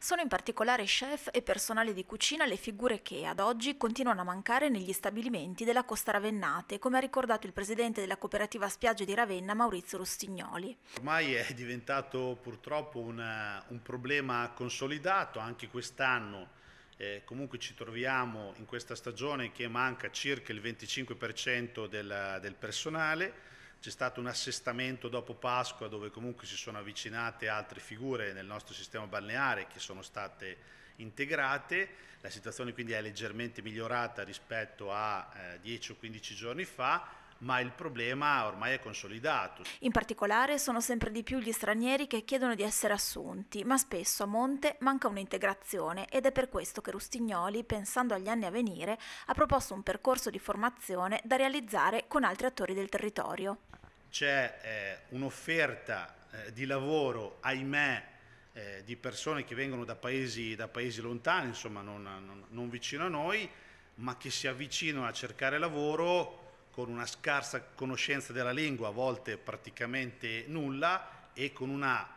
Sono in particolare chef e personale di cucina le figure che ad oggi continuano a mancare negli stabilimenti della Costa Ravennate, come ha ricordato il presidente della cooperativa Spiagge di Ravenna, Maurizio Rustignoli. Ormai è diventato purtroppo una, un problema consolidato, anche quest'anno eh, comunque ci troviamo in questa stagione che manca circa il 25% del, del personale c'è stato un assestamento dopo Pasqua dove comunque si sono avvicinate altre figure nel nostro sistema balneare che sono state integrate, la situazione quindi è leggermente migliorata rispetto a eh, 10 o 15 giorni fa, ma il problema ormai è consolidato. In particolare sono sempre di più gli stranieri che chiedono di essere assunti, ma spesso a monte manca un'integrazione ed è per questo che Rustignoli, pensando agli anni a venire, ha proposto un percorso di formazione da realizzare con altri attori del territorio. C'è eh, un'offerta eh, di lavoro, ahimè, eh, di persone che vengono da paesi, da paesi lontani, insomma non, non, non vicino a noi, ma che si avvicinano a cercare lavoro con una scarsa conoscenza della lingua, a volte praticamente nulla, e con una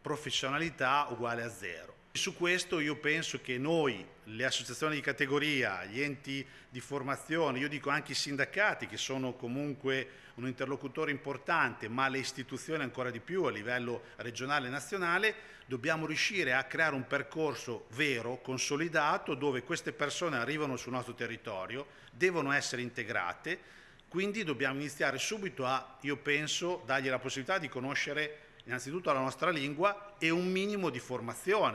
professionalità uguale a zero. Su questo io penso che noi, le associazioni di categoria, gli enti di formazione, io dico anche i sindacati che sono comunque un interlocutore importante, ma le istituzioni ancora di più a livello regionale e nazionale, dobbiamo riuscire a creare un percorso vero, consolidato, dove queste persone arrivano sul nostro territorio, devono essere integrate, quindi dobbiamo iniziare subito a, io penso, dargli la possibilità di conoscere innanzitutto la nostra lingua e un minimo di formazione.